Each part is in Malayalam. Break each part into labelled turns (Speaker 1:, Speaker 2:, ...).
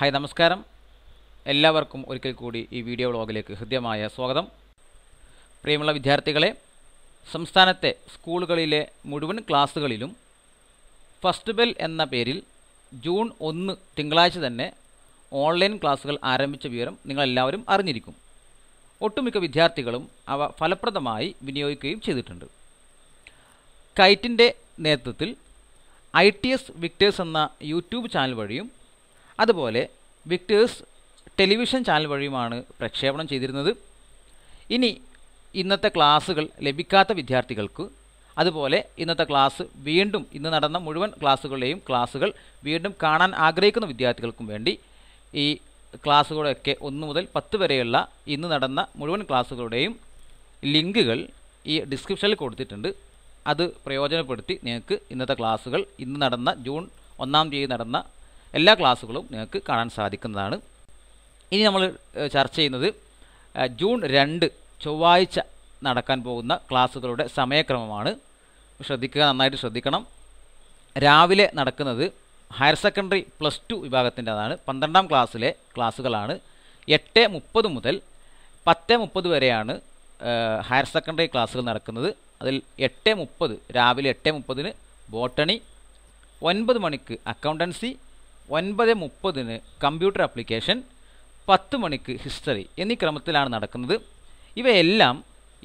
Speaker 1: ഹായ് നമസ്കാരം എല്ലാവർക്കും ഒരിക്കൽ കൂടി ഈ വീഡിയോ വ്ളോഗിലേക്ക് ഹൃദ്യമായ സ്വാഗതം പ്രിയമുള്ള വിദ്യാർത്ഥികളെ സംസ്ഥാനത്തെ സ്കൂളുകളിലെ മുഴുവൻ ക്ലാസ്സുകളിലും ഫസ്റ്റ് ബെൽ എന്ന പേരിൽ ജൂൺ ഒന്ന് തിങ്കളാഴ്ച തന്നെ ഓൺലൈൻ ക്ലാസ്സുകൾ ആരംഭിച്ച വിവരം നിങ്ങളെല്ലാവരും അറിഞ്ഞിരിക്കും ഒട്ടുമിക്ക വിദ്യാർത്ഥികളും അവ ഫലപ്രദമായി വിനിയോഗിക്കുകയും ചെയ്തിട്ടുണ്ട് കൈറ്റിൻ്റെ നേതൃത്വത്തിൽ ഐ ടി എസ് വിക്ടേഴ്സ് എന്ന യൂട്യൂബ് ചാനൽ വഴിയും അതുപോലെ വിക്ടേഴ്സ് ടെലിവിഷൻ ചാനൽ വഴിയുമാണ് പ്രക്ഷേപണം ചെയ്തിരുന്നത് ഇനി ഇന്നത്തെ ക്ലാസ്സുകൾ ലഭിക്കാത്ത വിദ്യാർത്ഥികൾക്ക് അതുപോലെ ഇന്നത്തെ ക്ലാസ് വീണ്ടും ഇന്ന് നടന്ന മുഴുവൻ ക്ലാസ്സുകളുടെയും ക്ലാസ്സുകൾ വീണ്ടും കാണാൻ ആഗ്രഹിക്കുന്ന വിദ്യാർത്ഥികൾക്കും വേണ്ടി ഈ ക്ലാസ്സുകളൊക്കെ ഒന്ന് മുതൽ പത്ത് വരെയുള്ള ഇന്ന് നടന്ന മുഴുവൻ ക്ലാസ്സുകളുടെയും ലിങ്കുകൾ ഈ ഡിസ്ക്രിപ്ഷനിൽ കൊടുത്തിട്ടുണ്ട് അത് പ്രയോജനപ്പെടുത്തി നിങ്ങൾക്ക് ഇന്നത്തെ ക്ലാസ്സുകൾ ഇന്ന് നടന്ന ജൂൺ ഒന്നാം തീയതി നടന്ന എല്ലാ ക്ലാസ്സുകളും നിങ്ങൾക്ക് കാണാൻ സാധിക്കുന്നതാണ് ഇനി നമ്മൾ ചർച്ച ചെയ്യുന്നത് ജൂൺ രണ്ട് ചൊവ്വാഴ്ച നടക്കാൻ പോകുന്ന ക്ലാസ്സുകളുടെ സമയക്രമമാണ് ശ്രദ്ധിക്കുക നന്നായിട്ട് ശ്രദ്ധിക്കണം രാവിലെ നടക്കുന്നത് ഹയർ സെക്കൻഡറി പ്ലസ് ടു വിഭാഗത്തിൻ്റെതാണ് പന്ത്രണ്ടാം ക്ലാസ്സിലെ ക്ലാസ്സുകളാണ് എട്ട് മുപ്പത് മുതൽ പത്ത് മുപ്പത് വരെയാണ് ഹയർ സെക്കൻഡറി ക്ലാസ്സുകൾ നടക്കുന്നത് അതിൽ എട്ട് മുപ്പത് രാവിലെ എട്ട് മുപ്പതിന് ബോട്ടണി ഒൻപത് മണിക്ക് അക്കൗണ്ടൻസി ഒൻപത് മുപ്പതിന് കമ്പ്യൂട്ടർ ആപ്ലിക്കേഷൻ പത്ത് മണിക്ക് ഹിസ്റ്ററി എന്നീ ക്രമത്തിലാണ് നടക്കുന്നത് ഇവയെല്ലാം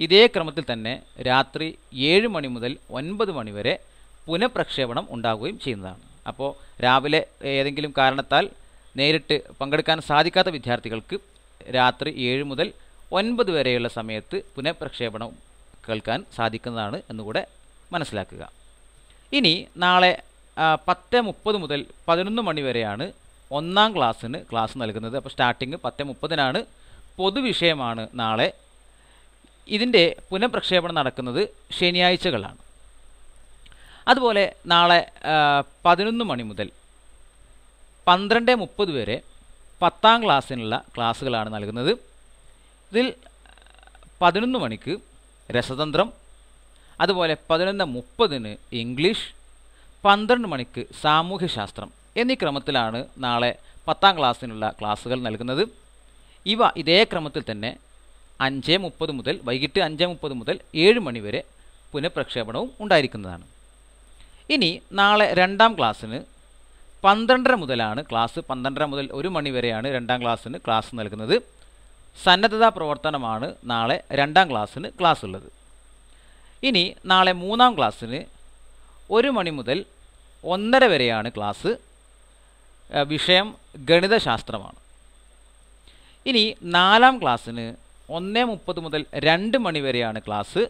Speaker 1: ഇതേ ക്രമത്തിൽ തന്നെ രാത്രി ഏഴ് മണി മുതൽ ഒൻപത് മണി വരെ പുനഃപ്രക്ഷേപണം ഉണ്ടാവുകയും ചെയ്യുന്നതാണ് അപ്പോൾ രാവിലെ ഏതെങ്കിലും കാരണത്താൽ നേരിട്ട് പങ്കെടുക്കാൻ സാധിക്കാത്ത വിദ്യാർത്ഥികൾക്ക് രാത്രി ഏഴ് മുതൽ ഒൻപത് വരെയുള്ള സമയത്ത് പുനഃപ്രക്ഷേപണം കേൾക്കാൻ സാധിക്കുന്നതാണ് എന്നുകൂടെ മനസ്സിലാക്കുക ഇനി നാളെ പത്ത് മുപ്പത് മുതൽ പതിനൊന്ന് മണി വരെയാണ് ഒന്നാം ക്ലാസ്സിന് ക്ലാസ് നൽകുന്നത് അപ്പോൾ സ്റ്റാർട്ടിങ് പത്ത് മുപ്പതിനാണ് പൊതുവിഷയമാണ് നാളെ ഇതിൻ്റെ പുനഃപ്രക്ഷേപണം നടക്കുന്നത് ശനിയാഴ്ചകളാണ് അതുപോലെ നാളെ പതിനൊന്ന് മണി മുതൽ പന്ത്രണ്ട് മുപ്പത് വരെ പത്താം ക്ലാസ്സിനുള്ള ക്ലാസ്സുകളാണ് നൽകുന്നത് ഇതിൽ പതിനൊന്ന് മണിക്ക് രസതന്ത്രം അതുപോലെ പതിനൊന്ന് മുപ്പതിന് ഇംഗ്ലീഷ് പന്ത്രണ്ട് മണിക്ക് സാമൂഹ്യശാസ്ത്രം എന്നീ ക്രമത്തിലാണ് നാളെ പത്താം ക്ലാസ്സിനുള്ള ക്ലാസ്സുകൾ നൽകുന്നത് ഇവ ഇതേ ക്രമത്തിൽ തന്നെ അഞ്ച് മുപ്പത് മുതൽ വൈകിട്ട് അഞ്ച് മുപ്പത് മുതൽ ഏഴ് മണി വരെ പുനഃപ്രക്ഷേപണവും ഉണ്ടായിരിക്കുന്നതാണ് ഇനി നാളെ രണ്ടാം ക്ലാസ്സിന് പന്ത്രണ്ടര മുതലാണ് ക്ലാസ് പന്ത്രണ്ടര മുതൽ ഒരു മണി വരെയാണ് രണ്ടാം ക്ലാസ്സിന് ക്ലാസ് നൽകുന്നത് സന്നദ്ധതാ പ്രവർത്തനമാണ് നാളെ രണ്ടാം ക്ലാസ്സിന് ക്ലാസ് ഉള്ളത് ഇനി നാളെ മൂന്നാം ക്ലാസ്സിന് ഒരു മണി മുതൽ ഒന്നര വരെയാണ് ക്ലാസ് വിഷയം ഗണിതശാസ്ത്രമാണ് ഇനി നാലാം ക്ലാസ്സിന് ഒന്നേ മുപ്പത് മുതൽ രണ്ട് മണി വരെയാണ് ക്ലാസ്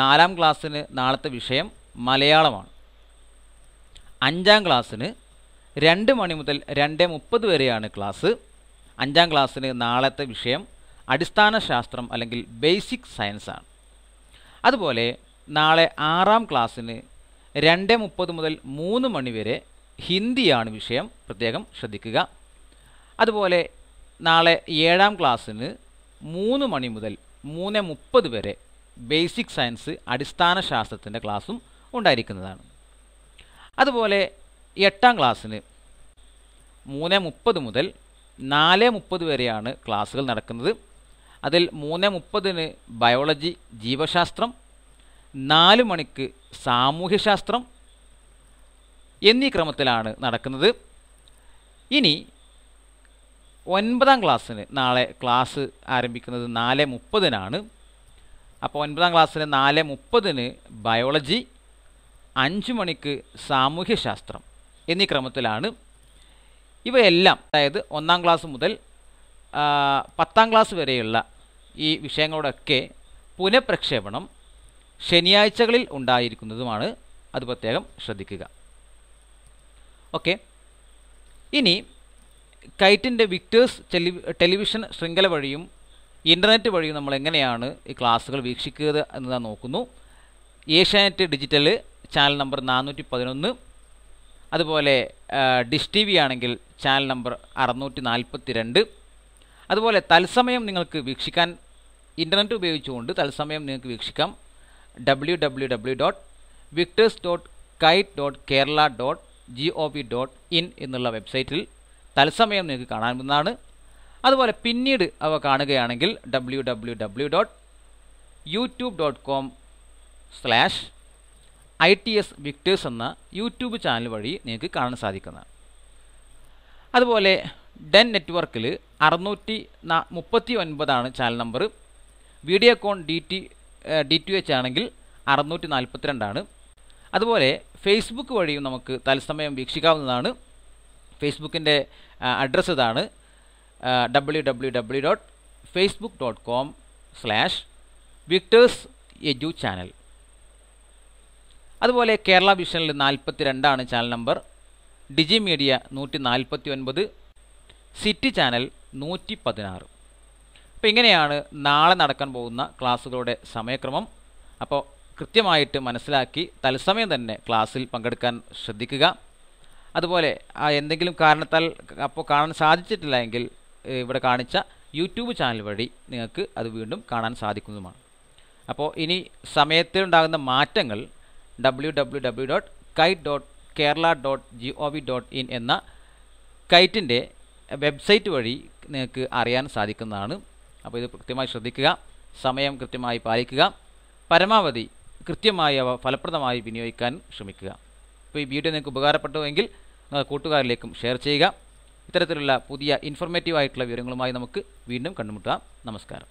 Speaker 1: നാലാം ക്ലാസ്സിന് നാളത്തെ വിഷയം മലയാളമാണ് അഞ്ചാം ക്ലാസ്സിന് രണ്ട് മണി മുതൽ രണ്ട് മുപ്പത് വരെയാണ് ക്ലാസ് അഞ്ചാം ക്ലാസ്സിന് നാളത്തെ വിഷയം അടിസ്ഥാന ശാസ്ത്രം അല്ലെങ്കിൽ ബേസിക് സയൻസാണ് അതുപോലെ നാളെ ആറാം ക്ലാസ്സിന് രണ്ട് മുപ്പത് മുതൽ മൂന്ന് മണിവരെ ഹിന്ദിയാണ് വിഷയം പ്രത്യേകം ശ്രദ്ധിക്കുക അതുപോലെ നാളെ ഏഴാം ക്ലാസ്സിന് മൂന്ന് മണി മുതൽ മൂന്ന് മുപ്പത് വരെ ബേസിക് സയൻസ് അടിസ്ഥാന ശാസ്ത്രത്തിൻ്റെ ക്ലാസ്സും ഉണ്ടായിരിക്കുന്നതാണ് അതുപോലെ എട്ടാം ക്ലാസ്സിന് മൂന്ന് മുപ്പത് മുതൽ നാല് മുപ്പത് വരെയാണ് ക്ലാസ്സുകൾ നടക്കുന്നത് അതിൽ മൂന്ന് മുപ്പതിന് ബയോളജി ജീവശാസ്ത്രം നാല് മണിക്ക് സാമൂഹ്യശാസ്ത്രം എന്നീ ക്രമത്തിലാണ് നടക്കുന്നത് ഇനി ഒൻപതാം ക്ലാസ്സിന് നാളെ ക്ലാസ് ആരംഭിക്കുന്നത് നാല് മുപ്പതിനാണ് അപ്പോൾ ഒൻപതാം ക്ലാസ്സിന് നാല് മുപ്പതിന് ബയോളജി അഞ്ച് മണിക്ക് സാമൂഹ്യശാസ്ത്രം എന്നീ ക്രമത്തിലാണ് ഇവയെല്ലാം അതായത് ഒന്നാം ക്ലാസ് മുതൽ പത്താം ക്ലാസ് വരെയുള്ള ഈ വിഷയങ്ങളോടൊക്കെ പുനഃപ്രക്ഷേപണം ശനിയാഴ്ചകളിൽ ഉണ്ടായിരിക്കുന്നതുമാണ് അത് പ്രത്യേകം ശ്രദ്ധിക്കുക ഓക്കെ ഇനി കൈറ്റിൻ്റെ വിക്ടേഴ്സ് ടെലി ടെലിവിഷൻ ശൃംഖല വഴിയും ഇൻ്റർനെറ്റ് വഴിയും നമ്മൾ എങ്ങനെയാണ് ഈ ക്ലാസ്സുകൾ വീക്ഷിക്കുക എന്ന് ഞാൻ നോക്കുന്നു ഏഷ്യാനെറ്റ് ഡിജിറ്റൽ ചാനൽ നമ്പർ നാനൂറ്റി പതിനൊന്ന് അതുപോലെ ഡിഷ് ടി വി ആണെങ്കിൽ ചാനൽ നമ്പർ അറുന്നൂറ്റി നാൽപ്പത്തി രണ്ട് അതുപോലെ തത്സമയം നിങ്ങൾക്ക് വീക്ഷിക്കാൻ ഇൻ്റർനെറ്റ് ഉപയോഗിച്ചുകൊണ്ട് തത്സമയം നിങ്ങൾക്ക് വീക്ഷിക്കാം W W W dot Victers dot KITE dot Kerala dot G O V dot in എന്നുള്ള വെബ്സൈറ്റിൽ തത്സമയം നിങ്ങൾക്ക് കാണാവുന്നതാണ് അതുപോലെ പിന്നീട് അവ കാണുകയാണെങ്കിൽ W W W dot YouTube dot com slash I T S Victers എന്ന യൂട്യൂബ് ചാനൽ വഴി നിങ്ങൾക്ക് കാണാൻ സാധിക്കുന്നതാണ് അതുപോലെ ഡെൻ നെറ്റ്വർക്കിൽ അറുന്നൂറ്റി മുപ്പത്തി ഒൻപതാണ് channel number Videocon D T D two H ആണെങ്കിൽ അറുന്നൂറ്റി നാൽപ്പത്തിരണ്ടാണ് അതുപോലെ ഫേസ്ബുക്ക് വഴിയും നമുക്ക് തത്സമയം വീക്ഷിക്കാവുന്നതാണ് ഫേസ്ബുക്കിൻ്റെ അഡ്രസ്സ് ഇതാണ് W W W dot Facebook dot com slash Victers edu channel അതുപോലെ കേരള വിഷനിൽ നാൽപ്പത്തി രണ്ടാണ് ചാനൽ നമ്പർ ഡിജി മീഡിയ നൂറ്റി നാൽപ്പത്തി ഒൻപത് സിറ്റി ചാനൽ നൂറ്റി പതിനാറ് അപ്പോൾ ഇങ്ങനെയാണ് നാളെ നടക്കാൻ പോകുന്ന ക്ലാസ്സുകളുടെ സമയക്രമം അപ്പോൾ കൃത്യമായിട്ട് മനസ്സിലാക്കി തത്സമയം തന്നെ ക്ലാസ്സിൽ പങ്കെടുക്കാൻ ശ്രദ്ധിക്കുക അതുപോലെ എന്തെങ്കിലും കാരണത്താൽ അപ്പോൾ കാണാൻ സാധിച്ചിട്ടില്ല എങ്കിൽ ഇവിടെ കാണിച്ച യൂട്യൂബ് ചാനൽ വഴി നിങ്ങൾക്ക് അത് വീണ്ടും കാണാൻ സാധിക്കുന്നതുമാണ് അപ്പോൾ ഇനി സമയത്തിലുണ്ടാകുന്ന മാറ്റങ്ങൾ W W W dot KITE dot Kerala dot G O V dot in എന്ന കൈറ്റിൻ്റെ വെബ്സൈറ്റ് വഴി നിങ്ങൾക്ക് അറിയാൻ സാധിക്കുന്നതാണ് അപ്പോൾ ഇത് കൃത്യമായി ശ്രദ്ധിക്കുക സമയം കൃത്യമായി പാലിക്കുക പരമാവധി കൃത്യമായി അവ ഫലപ്രദമായി വിനിയോഗിക്കാൻ ശ്രമിക്കുക അപ്പോൾ ഈ വീഡിയോ നിങ്ങൾക്ക് ഉപകാരപ്പെട്ടുവെങ്കിൽ നിങ്ങൾ കൂട്ടുകാരിലേക്കും ഷെയർ ചെയ്യുക ഇത്തരത്തിലുള്ള പുതിയ ഇൻഫോർമേറ്റീവ് ആയിട്ടുള്ള വിവരങ്ങളുമായി നമുക്ക് വീണ്ടും കണ്ടുമുട്ടാം നമസ്കാരം